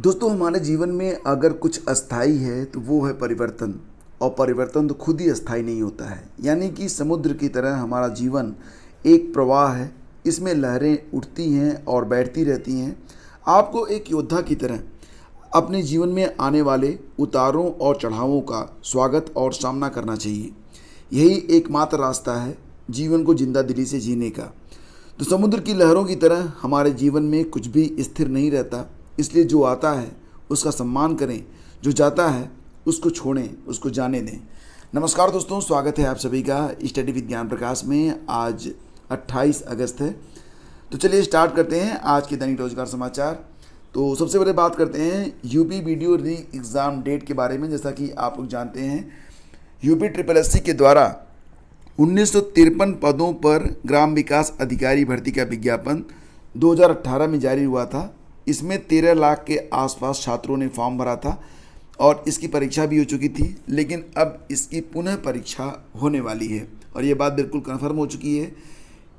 दोस्तों हमारे जीवन में अगर कुछ अस्थाई है तो वो है परिवर्तन और परिवर्तन तो खुद ही अस्थाई नहीं होता है यानी कि समुद्र की तरह हमारा जीवन एक प्रवाह है इसमें लहरें उठती हैं और बैठती रहती हैं आपको एक योद्धा की तरह अपने जीवन में आने वाले उतारों और चढ़ावों का स्वागत और सामना करना चाहिए यही एकमात्र रास्ता है जीवन को जिंदा दिली से जीने का तो समुद्र की लहरों की तरह हमारे जीवन में कुछ भी स्थिर नहीं रहता इसलिए जो आता है उसका सम्मान करें जो जाता है उसको छोड़ें उसको जाने दें नमस्कार दोस्तों स्वागत है आप सभी का स्टडी विद ज्ञान प्रकाश में आज 28 अगस्त है तो चलिए स्टार्ट करते हैं आज के दैनिक रोजगार समाचार तो सबसे पहले बात करते हैं UP VDO re exam date के बारे में जैसा कि आप लोग जानते हैं यूपी ट्रिपल एस के द्वारा उन्नीस पदों पर ग्राम विकास अधिकारी भर्ती का विज्ञापन 2018 में जारी हुआ था इसमें तेरह लाख के आसपास छात्रों ने फॉर्म भरा था और इसकी परीक्षा भी हो चुकी थी लेकिन अब इसकी पुनः परीक्षा होने वाली है और ये बात बिल्कुल कन्फर्म हो चुकी है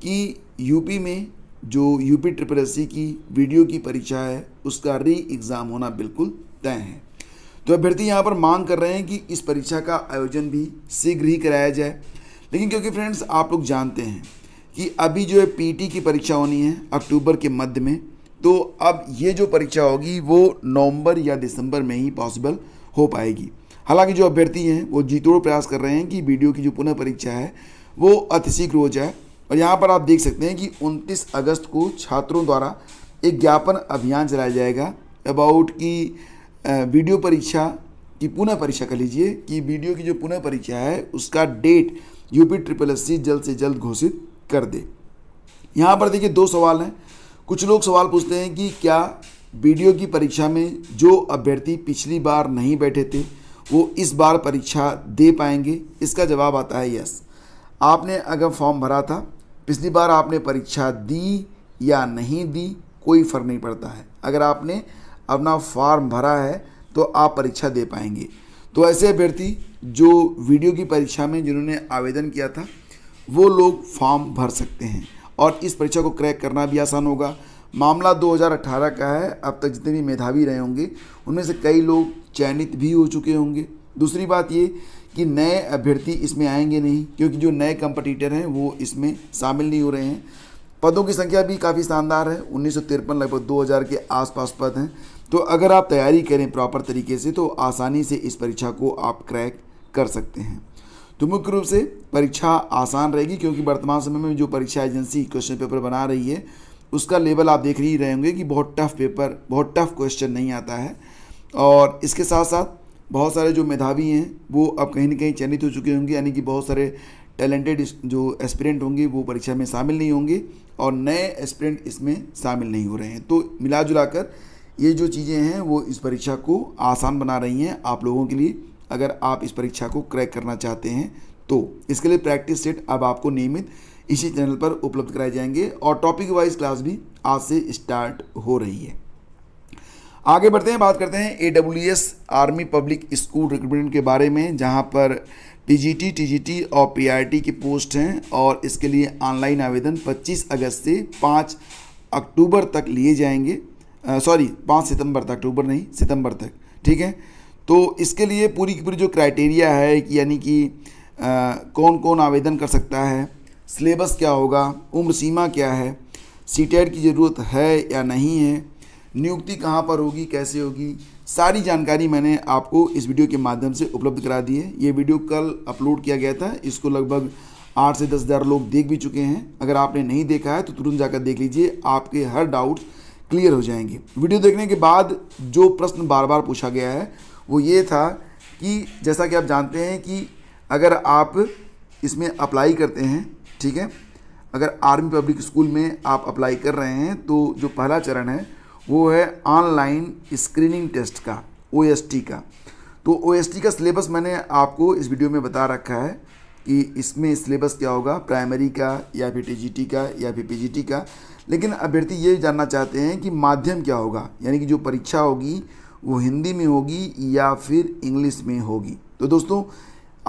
कि यूपी में जो यूपी ट्रिपल एस की वीडियो की परीक्षा है उसका री एग्ज़ाम होना बिल्कुल तय है तो अभ्यर्थी यहाँ पर मांग कर रहे हैं कि इस परीक्षा का आयोजन भी शीघ्र ही कराया जाए लेकिन क्योंकि फ्रेंड्स आप लोग जानते हैं कि अभी जो है पीटी की परीक्षा होनी है अक्टूबर के मध्य में तो अब ये जो परीक्षा होगी वो नवंबर या दिसंबर में ही पॉसिबल हो पाएगी हालांकि जो अभ्यर्थी हैं वो जीतोड़ प्रयास कर रहे हैं कि वीडियो की जो पुनः परीक्षा है वो अतिशीघ्र हो जाए और यहाँ पर आप देख सकते हैं कि 29 अगस्त को छात्रों द्वारा एक ज्ञापन अभियान चलाया जाएगा अबाउट की वीडियो परीक्षा की पुनः परीक्षा कर लीजिए कि वीडियो की जो पुनः परीक्षा है उसका डेट यूपी ट्रिपल एस जल्द से जल्द घोषित कर दे यहाँ पर देखिए दो सवाल हैं कुछ लोग सवाल पूछते हैं कि क्या वीडियो की परीक्षा में जो अभ्यर्थी पिछली बार नहीं बैठे थे वो इस बार परीक्षा दे पाएंगे इसका जवाब आता है यस आपने अगर फॉर्म भरा था पिछली बार आपने परीक्षा दी या नहीं दी कोई फ़र्क नहीं पड़ता है अगर आपने अपना फॉर्म भरा है तो आप परीक्षा दे पाएंगे तो ऐसे अभ्यर्थी जो वीडियो की परीक्षा में जिन्होंने आवेदन किया था वो लोग फॉर्म भर सकते हैं और इस परीक्षा को क्रैक करना भी आसान होगा मामला 2018 का है अब तक जितने भी मेधावी रहे होंगे उनमें से कई लोग चयनित भी हो चुके होंगे दूसरी बात ये कि नए अभ्यर्थी इसमें आएंगे नहीं क्योंकि जो नए कंपटीटर हैं वो इसमें शामिल नहीं हो रहे हैं पदों की संख्या भी काफ़ी शानदार है उन्नीस लगभग 2000 के आसपास पद हैं तो अगर आप तैयारी करें प्रॉपर तरीके से तो आसानी से इस परीक्षा को आप क्रैक कर सकते हैं तो मुख्य रूप से परीक्षा आसान रहेगी क्योंकि वर्तमान समय में जो परीक्षा एजेंसी क्वेश्चन पेपर बना रही है उसका लेवल आप देख ही रहेंगे होंगे कि बहुत टफ पेपर बहुत टफ क्वेश्चन नहीं आता है और इसके साथ साथ बहुत सारे जो मेधावी हैं वो अब कहीं ना कहीं चयनित हो चुके होंगे यानी कि बहुत सारे टैलेंटेड जो एस्पिरेंट होंगे वो परीक्षा में शामिल नहीं होंगे और नए एस्पिरेंट इसमें शामिल नहीं हो रहे हैं तो मिला जुला कर ये जो चीज़ें हैं वो इस परीक्षा को आसान बना रही हैं आप लोगों के लिए अगर आप इस परीक्षा को क्रैक करना चाहते हैं तो इसके लिए प्रैक्टिस सेट अब आपको नियमित इसी चैनल पर उपलब्ध कराए जाएंगे और टॉपिक वाइज क्लास भी आज से स्टार्ट हो रही है आगे बढ़ते हैं बात करते हैं A W S army public school recruitment के बारे में जहां पर टीजीटी टीजीटी और पीआरटी की पोस्ट हैं और इसके लिए ऑनलाइन आवेदन 25 अगस्त से 5 अक्टूबर तक लिए जाएंगे सॉरी 5 सितंबर तक अक्टूबर नहीं सितंबर तक ठीक है तो इसके लिए पूरी की पूरी जो क्राइटेरिया है कि यानी कि कौन कौन आवेदन कर सकता है सिलेबस क्या होगा उम्र सीमा क्या है सी e की ज़रूरत है या नहीं है नियुक्ति कहाँ पर होगी कैसे होगी सारी जानकारी मैंने आपको इस वीडियो के माध्यम से उपलब्ध करा दी है ये वीडियो कल अपलोड किया गया था इसको लगभग आठ से दस हज़ार लोग देख भी चुके हैं अगर आपने नहीं देखा है तो तुरंत जाकर देख लीजिए आपके हर डाउट्स क्लियर हो जाएंगे वीडियो देखने के बाद जो प्रश्न बार बार पूछा गया है वो ये था कि जैसा कि आप जानते हैं कि अगर आप इसमें अप्लाई करते हैं ठीक है अगर आर्मी पब्लिक स्कूल में आप अप्लाई कर रहे हैं तो जो पहला चरण है वो है ऑनलाइन स्क्रीनिंग टेस्ट का ओ का तो ओ का सिलेबस मैंने आपको इस वीडियो में बता रखा है कि इसमें सिलेबस क्या होगा प्राइमरी का या फिर टी का या फिर पी का लेकिन अभ्यर्थी ये जानना चाहते हैं कि माध्यम क्या होगा यानी कि जो परीक्षा होगी वो हिंदी में होगी या फिर इंग्लिश में होगी तो दोस्तों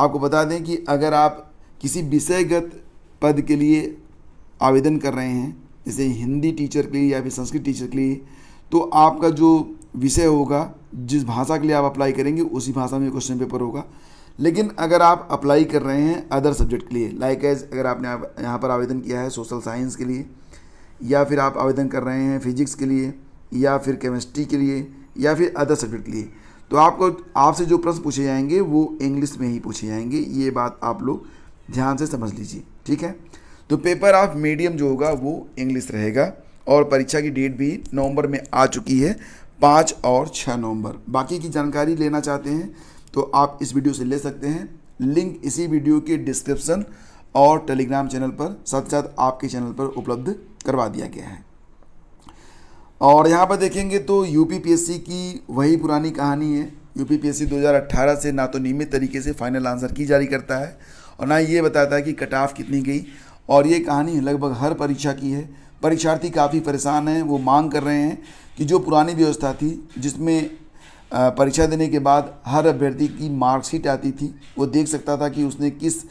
आपको बता दें कि अगर आप किसी विषयगत पद के लिए आवेदन कर रहे हैं जैसे हिंदी टीचर के लिए या फिर संस्कृत टीचर के लिए तो आपका जो विषय होगा जिस भाषा के लिए आप अप्लाई करेंगे उसी भाषा में क्वेश्चन पेपर होगा लेकिन अगर आप अप्लाई कर रहे हैं अदर सब्जेक्ट के लिए लाइक एज अगर आपने यहाँ पर आवेदन किया है सोशल साइंस के लिए या फिर आप आवेदन कर रहे हैं फिजिक्स के लिए या फिर केमिस्ट्री के लिए या फिर अदर सब्जेक्ट लिए तो आपको आपसे जो प्रश्न पूछे जाएंगे वो इंग्लिश में ही पूछे जाएंगे ये बात आप लोग ध्यान से समझ लीजिए ठीक है तो पेपर ऑफ मीडियम जो होगा वो इंग्लिश रहेगा और परीक्षा की डेट भी नवंबर में आ चुकी है पाँच और छः नवंबर बाकी की जानकारी लेना चाहते हैं तो आप इस वीडियो से ले सकते हैं लिंक इसी वीडियो के डिस्क्रिप्शन और टेलीग्राम चैनल पर साथ साथ आपके चैनल पर उपलब्ध करवा दिया गया है और यहाँ पर देखेंगे तो यूपीपीएससी की वही पुरानी कहानी है यूपीपीएससी 2018 से ना तो नियमित तरीके से फाइनल आंसर की जारी करता है और ना ये बताता है कि कट ऑफ कितनी गई और ये कहानी लगभग हर परीक्षा की है परीक्षार्थी काफ़ी परेशान हैं वो मांग कर रहे हैं कि जो पुरानी व्यवस्था थी जिसमें परीक्षा देने के बाद हर अभ्यर्थी की मार्कशीट आती थी वो देख सकता था कि उसने किस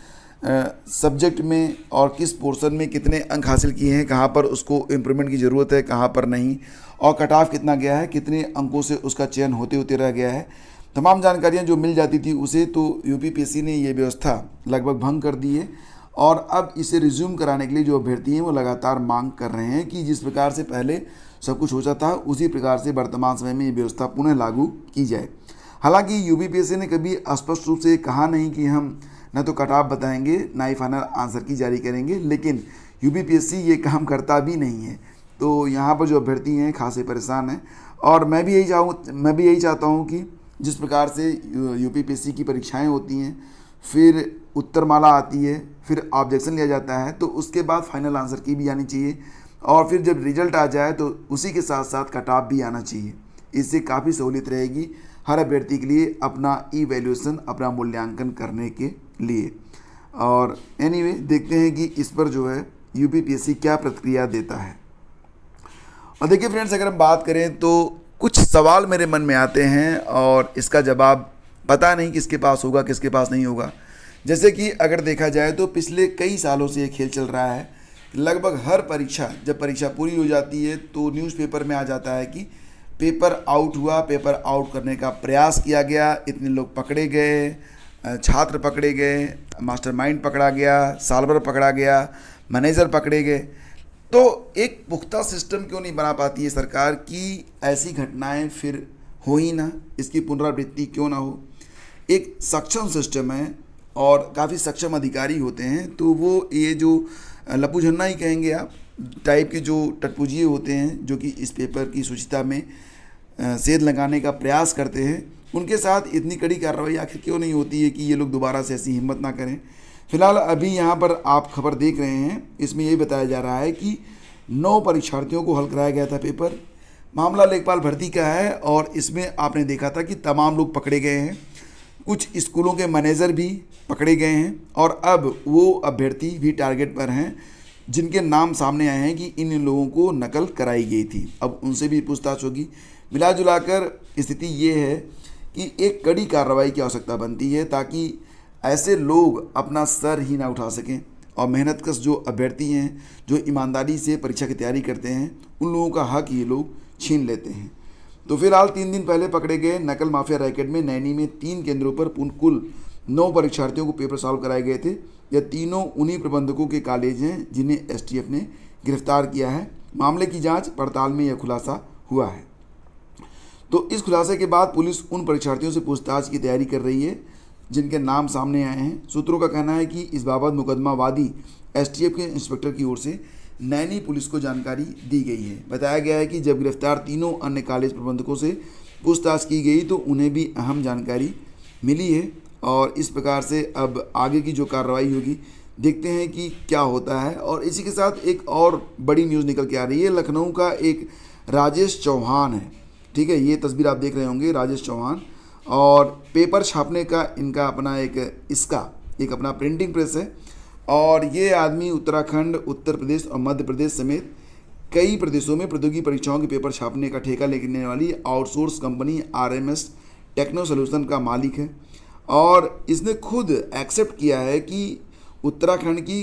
सब्जेक्ट में और किस पोर्शन में कितने अंक हासिल किए हैं कहाँ पर उसको इम्प्रूवमेंट की ज़रूरत है कहाँ पर नहीं और कट ऑफ कितना गया है कितने अंकों से उसका चयन होते होते रह गया है तमाम जानकारियाँ जो मिल जाती थी उसे तो यूपीपीएससी ने ये व्यवस्था लगभग भंग कर दी है और अब इसे रिज्यूम कराने के लिए जो अभ्यर्थी हैं वो लगातार मांग कर रहे हैं कि जिस प्रकार से पहले सब कुछ हो जाता है उसी प्रकार से वर्तमान समय में ये व्यवस्था पुनः लागू की जाए हालांकि यू ने कभी स्पष्ट रूप से कहा नहीं कि हम न तो कट ऑफ बताएंगे ना ही फाइनल आंसर की जारी करेंगे लेकिन यू ये काम करता भी नहीं है तो यहाँ पर जो अभ्यर्थी हैं खासे परेशान हैं और मैं भी यही चाहूँ मैं भी यही चाहता हूँ कि जिस प्रकार से यूपीपीएससी की परीक्षाएं होती हैं फिर उत्तरमाला आती है फिर ऑब्जेक्शन लिया जाता है तो उसके बाद फाइनल आंसर की भी आनी चाहिए और फिर जब रिजल्ट आ जाए तो उसी के साथ साथ कटाप भी आना चाहिए इससे काफ़ी सहूलियत रहेगी हर अभ्यर्थी के लिए अपना ई वैल्यूएसन अपना मूल्यांकन करने के लिए और एनीवे anyway, देखते हैं कि इस पर जो है यूपीपीएससी क्या प्रतिक्रिया देता है और देखिए फ्रेंड्स अगर हम बात करें तो कुछ सवाल मेरे मन में आते हैं और इसका जवाब पता नहीं किसके पास होगा किसके पास नहीं होगा जैसे कि अगर देखा जाए तो पिछले कई सालों से ये खेल चल रहा है लगभग हर परीक्षा जब परीक्षा पूरी हो जाती है तो न्यूज़पेपर में आ जाता है कि पेपर आउट हुआ पेपर आउट करने का प्रयास किया गया इतने लोग पकड़े गए छात्र पकड़े गए मास्टरमाइंड पकड़ा गया सालवर पकड़ा गया मैनेजर पकड़े गए तो एक पुख्ता सिस्टम क्यों नहीं बना पाती है सरकार कि ऐसी घटनाएं फिर हो ही ना इसकी पुनरावृत्ति क्यों ना हो एक सक्षम सिस्टम है और काफ़ी सक्षम अधिकारी होते हैं तो वो ये जो लपू झन्ना ही कहेंगे आप टाइप के जो टटपुजिए होते हैं जो कि इस पेपर की सूचिता में सेध लगाने का प्रयास करते हैं उनके साथ इतनी कड़ी कार्रवाई आखिर क्यों नहीं होती है कि ये लोग दोबारा से ऐसी हिम्मत ना करें फिलहाल अभी यहाँ पर आप खबर देख रहे हैं इसमें यही बताया जा रहा है कि नौ परीक्षार्थियों को हल कराया गया था पेपर मामला लेखपाल भर्ती का है और इसमें आपने देखा था कि तमाम लोग पकड़े गए हैं कुछ स्कूलों के मैनेजर भी पकड़े गए हैं और अब वो अभ्यर्थी भी टारगेट पर हैं जिनके नाम सामने आए हैं कि इन लोगों को नकल कराई गई थी अब उनसे भी पूछताछ होगी मिला स्थिति ये है कि एक कड़ी कार्रवाई की आवश्यकता बनती है ताकि ऐसे लोग अपना सर ही ना उठा सकें और मेहनत कश जो अभ्यर्थी हैं जो ईमानदारी से परीक्षा की तैयारी करते हैं उन लोगों का हक ये लोग छीन लेते हैं तो फिलहाल तीन दिन पहले पकड़े गए नकल माफिया रैकेट में नैनी में तीन केंद्रों पर कुल नौ परीक्षार्थियों को पेपर सॉल्व कराए गए थे यह तीनों उन्हीं प्रबंधकों के कॉलेज हैं जिन्हें एस ने गिरफ्तार किया है मामले की जाँच पड़ताल में यह खुलासा हुआ है तो इस खुलासे के बाद पुलिस उन परीक्षार्थियों से पूछताछ की तैयारी कर रही है जिनके नाम सामने आए हैं सूत्रों का कहना है कि इस बाबत मुकदमा वादी एसटीएफ के इंस्पेक्टर की ओर से नैनी पुलिस को जानकारी दी गई है बताया गया है कि जब गिरफ्तार तीनों अन्य कॉलेज प्रबंधकों से पूछताछ की गई तो उन्हें भी अहम जानकारी मिली है और इस प्रकार से अब आगे की जो कार्रवाई होगी देखते हैं कि क्या होता है और इसी के साथ एक और बड़ी न्यूज़ निकल के आ रही है लखनऊ का एक राजेश चौहान है ठीक है ये तस्वीर आप देख रहे होंगे राजेश चौहान और पेपर छापने का इनका अपना एक इसका एक अपना प्रिंटिंग प्रेस है और ये आदमी उत्तराखंड उत्तर प्रदेश और मध्य प्रदेश समेत कई प्रदेशों में प्रौद्योगिकी परीक्षाओं के पेपर छापने का ठेका लेने वाली outsource company R M S techno solution का मालिक है और इसने खुद एक्सेप्ट किया है कि उत्तराखंड की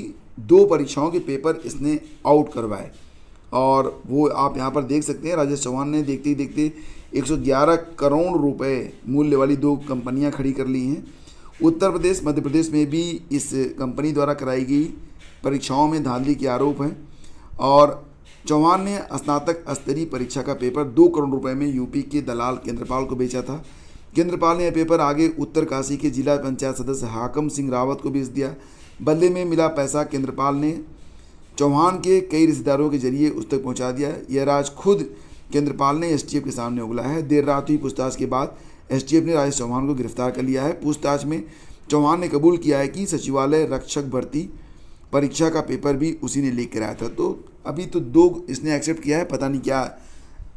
दो परीक्षाओं के पेपर इसने आउट करवाए और वो आप यहाँ पर देख सकते हैं राजेश चौहान ने देखते ही देखते 111 करोड़ रुपए मूल्य वाली दो कंपनियां खड़ी कर ली हैं उत्तर प्रदेश मध्य प्रदेश में भी इस कंपनी द्वारा कराई गई परीक्षाओं में धांधली के आरोप हैं और चौहान ने स्नातक स्तरीय परीक्षा का पेपर दो करोड़ रुपए में यूपी के दलाल केंद्रपाल को बेचा था केंद्रपाल ने यह पेपर आगे उत्तरकाशी के जिला पंचायत सदस्य हाकम सिंह रावत को बेच दिया बदले में मिला पैसा केंद्रपाल ने चौहान के कई रिश्तेदारों के जरिए उस तक पहुंचा दिया यह राज खुद केंद्रपाल ने एसटीएफ के सामने उगला है देर रात हुई पूछताछ के बाद एसटीएफ ने राजेश चौहान को गिरफ्तार कर लिया है पूछताछ में चौहान ने कबूल किया है कि सचिवालय रक्षक भर्ती परीक्षा का पेपर भी उसी ने लीक कराया था तो अभी तो दो इसने एक्सेप्ट किया है पता नहीं क्या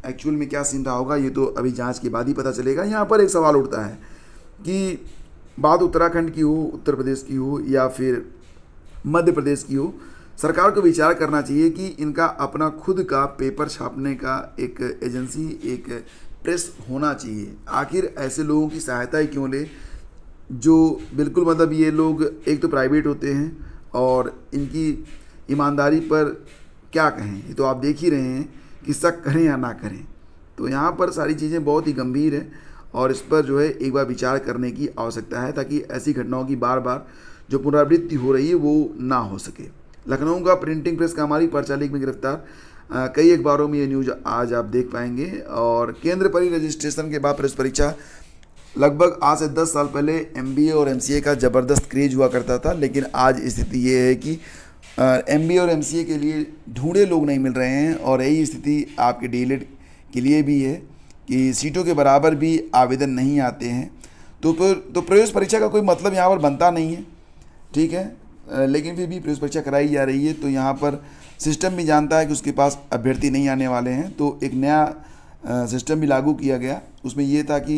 एक्चुअल में क्या सीन रहा होगा ये तो अभी जांच के बाद ही पता चलेगा यहाँ पर एक सवाल उठता है कि बात उत्तराखंड की हो उत्तर प्रदेश की हो या फिर मध्य प्रदेश की हो सरकार को विचार करना चाहिए कि इनका अपना खुद का पेपर छापने का एक एजेंसी एक प्रेस होना चाहिए आखिर ऐसे लोगों की सहायता ही क्यों ले जो बिल्कुल मतलब ये लोग एक तो प्राइवेट होते हैं और इनकी ईमानदारी पर क्या कहें ये तो आप देख ही रहे हैं कि शक करें या ना करें तो यहाँ पर सारी चीज़ें बहुत ही गंभीर हैं और इस पर जो है एक बार विचार करने की आवश्यकता है ताकि ऐसी घटनाओं की बार बार जो पुनरावृत्ति हो रही है वो ना हो सके लखनऊ का प्रिंटिंग प्रेस का हमारी पर्चा में गिरफ्तार कई अखबारों में ये न्यूज आज आप देख पाएंगे और केंद्र परि रजिस्ट्रेशन के बाद प्रेस परीक्षा लगभग आज से 10 साल पहले एम और एम का ज़बरदस्त क्रेज हुआ करता था लेकिन आज स्थिति ये है कि एम और एम के लिए ढूंढे लोग नहीं मिल रहे हैं और यही स्थिति आपके डी के लिए भी है कि सीटों के बराबर भी आवेदन नहीं आते हैं तो तो प्रवेश परीक्षा का कोई मतलब यहाँ पर बनता नहीं है ठीक है लेकिन फिर भी प्रवेश परीक्षा कराई जा रही है तो यहाँ पर सिस्टम भी जानता है कि उसके पास अभ्यर्थी नहीं आने वाले हैं तो एक नया सिस्टम भी लागू किया गया उसमें यह था कि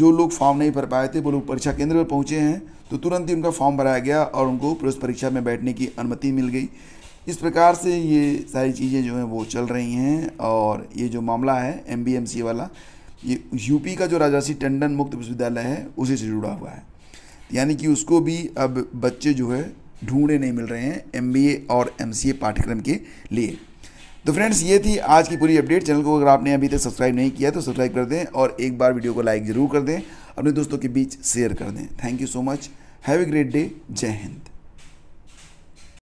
जो लोग फॉर्म नहीं भर पाए थे वो लोग परीक्षा केंद्र पर पहुँचे हैं तो तुरंत ही उनका फॉर्म भराया गया और उनको प्रवेश परीक्षा में बैठने की अनुमति मिल गई इस प्रकार से ये सारी चीज़ें जो हैं वो चल रही हैं और ये जो मामला है एम वाला ये यूपी का जो राजासी टंडन मुक्त विश्वविद्यालय है उसी से जुड़ा हुआ है यानी कि उसको भी अब बच्चे जो है ढूंढे नहीं मिल रहे हैं एम और एम पाठ्यक्रम के लिए तो फ्रेंड्स ये थी आज की पूरी अपडेट चैनल को अगर आपने अभी तक सब्सक्राइब नहीं किया तो सब्सक्राइब कर दें और एक बार वीडियो को लाइक ज़रूर कर दें अपने दोस्तों के बीच शेयर कर दें thank you so much have a great day जय हिंद